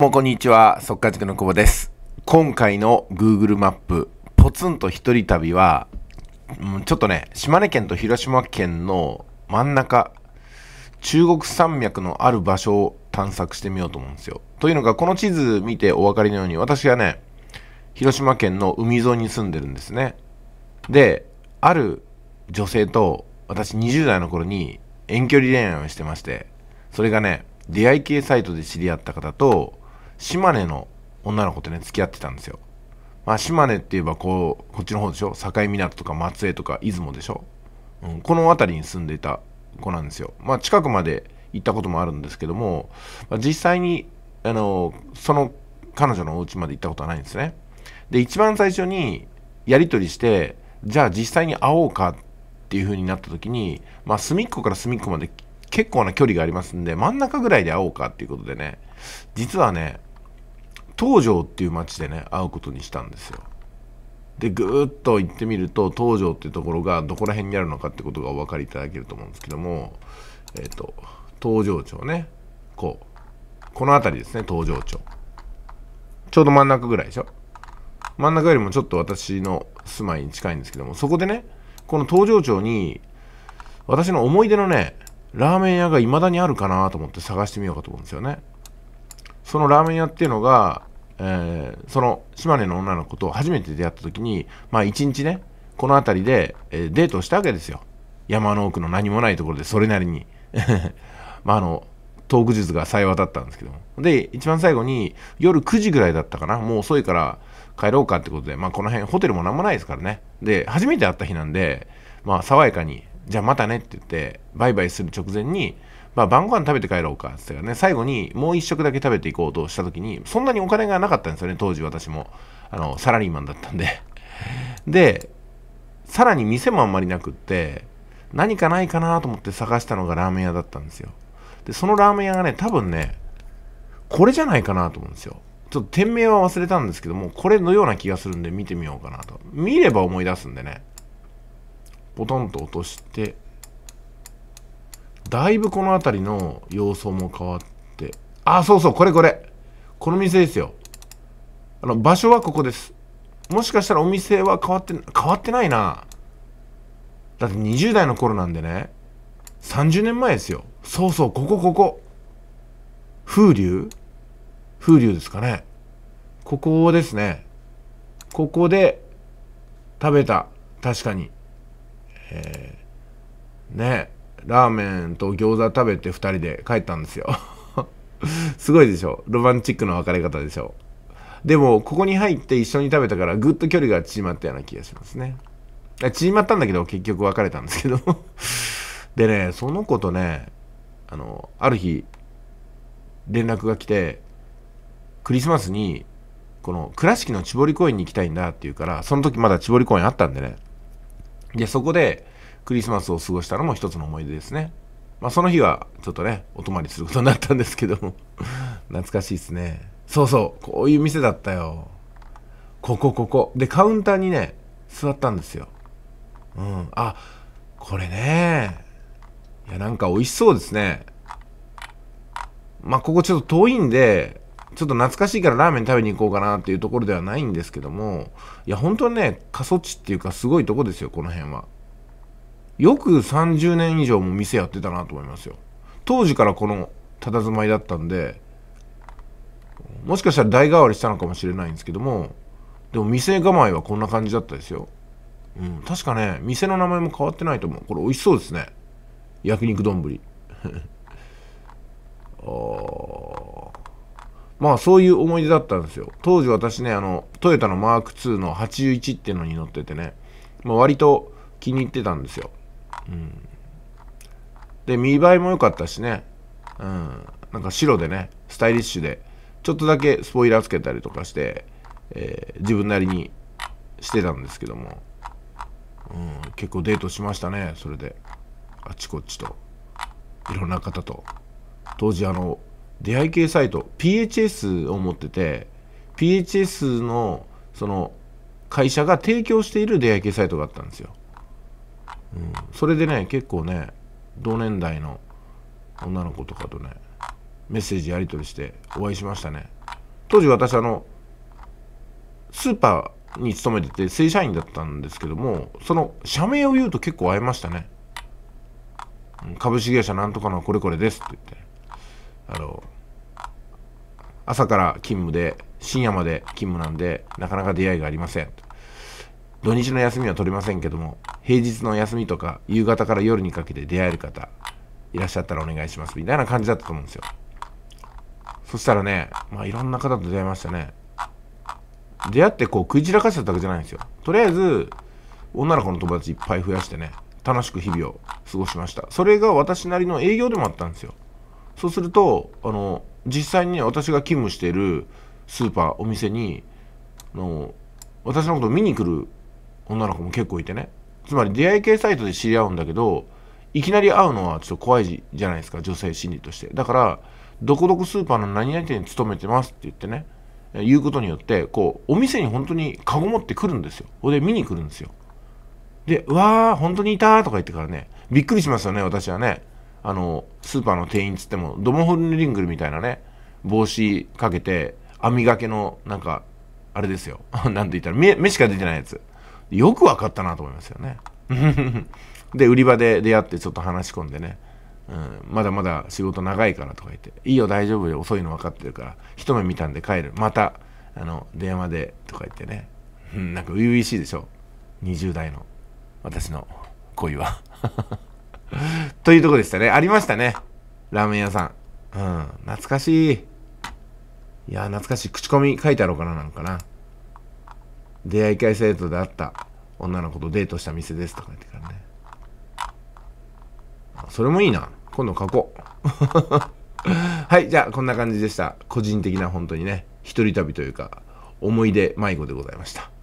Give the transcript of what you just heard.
もこんにちは、速稼塾の久保です。今回の Google マップ、ポツンと一人旅は、ちょっとね、島根県と広島県の真ん中、中国山脈のある場所を探索してみようと思うんですよ。というのが、この地図見てお分かりのように、私がね、広島県の海沿いに住んでるんですね。で、ある女性と、私20代の頃に遠距離恋愛をしてまして、それがね、出会い系サイトで知り合った方と、島根の女の子とね、付き合ってたんですよ。まあ、島根って言えばこう、こっちの方でしょ境港とか松江とか出雲でしょ、うん、この辺りに住んでいた子なんですよ。まあ、近くまで行ったこともあるんですけども、まあ、実際に、あの、その彼女のお家まで行ったことはないんですね。で、一番最初にやり取りして、じゃあ実際に会おうかっていう風になった時に、まあ、隅っこから隅っこまで結構な距離がありますんで、真ん中ぐらいで会おうかっていうことでね、実はね、東条っていう町でね、会うことにしたんですよ。で、ぐーっと行ってみると、東条っていうところがどこら辺にあるのかってことがお分かりいただけると思うんですけども、えっ、ー、と、東条町ね、こう、この辺りですね、東条町。ちょうど真ん中ぐらいでしょ。真ん中よりもちょっと私の住まいに近いんですけども、そこでね、この東条町に、私の思い出のね、ラーメン屋が未だにあるかなと思って探してみようかと思うんですよね。そのラーメン屋っていうのが、えー、その島根の女の子と初めて出会った時に、まあ一日ね、この辺りで、えー、デートをしたわけですよ。山の奥の何もないところでそれなりに。まああの、トーク術が幸えだったんですけども。で、一番最後に夜9時ぐらいだったかな。もう遅いから帰ろうかってことで、まあこの辺ホテルも何もないですからね。で、初めて会った日なんで、まあ爽やかにじゃあまたねって言って、バイバイする直前に、まあ、晩ご飯食べて帰ろうかって言ったらね、最後にもう一食だけ食べていこうとした時に、そんなにお金がなかったんですよね、当時私も。あの、サラリーマンだったんで で、さらに店もあんまりなくって、何かないかなと思って探したのがラーメン屋だったんですよ。で、そのラーメン屋がね、多分ね、これじゃないかなと思うんですよ。ちょっと店名は忘れたんですけども、これのような気がするんで見てみようかなと。見れば思い出すんでね。ポトンと落として、だいぶこの辺りの様相も変わって、あ、そうそう、これこれ。この店ですよ。あの、場所はここです。もしかしたらお店は変わって、変わってないな。だって20代の頃なんでね、30年前ですよ。そうそう、ここここ。風流風流ですかね。ここですね。ここで食べた。確かに。えー、ねラーメンと餃子食べて2人で帰ったんですよ すごいでしょロマンチックな別れ方でしょでもここに入って一緒に食べたからぐっと距離が縮まったような気がしますね縮まったんだけど結局別れたんですけど でねその子とねあのある日連絡が来てクリスマスにこの倉敷の千堀公園に行きたいんだって言うからその時まだ千堀公園あったんでねで、そこでクリスマスを過ごしたのも一つの思い出ですね。まあ、その日はちょっとね、お泊まりすることになったんですけども 懐かしいですね。そうそう、こういう店だったよ。ここ、ここ。で、カウンターにね、座ったんですよ。うん。あ、これね。いや、なんか美味しそうですね。まあ、ここちょっと遠いんで、ちょっと懐かしいからラーメン食べに行こうかなっていうところではないんですけども、いや、本当にね、過疎地っていうかすごいとこですよ、この辺は。よく30年以上も店やってたなと思いますよ。当時からこの佇まいだったんで、もしかしたら代替わりしたのかもしれないんですけども、でも店構えはこんな感じだったですよ。うん、確かね、店の名前も変わってないと思う。これ美味しそうですね。焼肉丼。まあそういう思い出だったんですよ。当時私ね、あの、トヨタのマーク2の81っていうのに乗っててね、まあ、割と気に入ってたんですよ。うん。で、見栄えも良かったしね、うん。なんか白でね、スタイリッシュで、ちょっとだけスポイラーつけたりとかして、えー、自分なりにしてたんですけども、うん、結構デートしましたね、それで。あっちこっちと。いろんな方と。当時あの、出会い系サイト PHS を持ってて PHS のその会社が提供している出会い系サイトがあったんですよ、うん、それでね結構ね同年代の女の子とかとねメッセージやり取りしてお会いしましたね当時私あのスーパーに勤めてて正社員だったんですけどもその社名を言うと結構会えましたね株式会社なんとかのこれこれですって言ってあの、朝から勤務で、深夜まで勤務なんで、なかなか出会いがありません。土日の休みは取れませんけども、平日の休みとか、夕方から夜にかけて出会える方、いらっしゃったらお願いします、みたいな感じだったと思うんですよ。そしたらね、まあいろんな方と出会いましたね。出会ってこう食い散らかしてたわけじゃないんですよ。とりあえず、女の子の友達いっぱい増やしてね、楽しく日々を過ごしました。それが私なりの営業でもあったんですよ。そうするとあの実際に、私が勤務しているスーパーお店にあの私のことを見に来る女の子も結構いてねつまり出会い系サイトで知り合うんだけどいきなり会うのはちょっと怖いじゃないですか女性心理としてだからどこどこスーパーの何々店に勤めてますって言ってね言うことによってこうお店に本当にカゴ持ってくるんですよほで見に来るんですよで「わー本当にいた」とか言ってからねびっくりしますよね私はねあの、スーパーの店員つっても、ドモホルンリングルみたいなね、帽子かけて、網掛けの、なんか、あれですよ。なんて言ったら目、目しか出てないやつ。よく分かったなと思いますよね。で、売り場で出会ってちょっと話し込んでね、うん、まだまだ仕事長いからとか言って、いいよ、大丈夫よ、遅いの分かってるから、一目見たんで帰る。また、あの、電話でとか言ってね、なんか初々しいでしょ。20代の私の恋は。というとこでしたね。ありましたね。ラーメン屋さん。うん。懐かしい。いや、懐かしい。口コミ書いてあろうかな、なんかな。出会い会生徒で会った女の子とデートした店ですとか言ってからね。それもいいな。今度書こう。はい、じゃあこんな感じでした。個人的な本当にね、一人旅というか、思い出迷子でございました。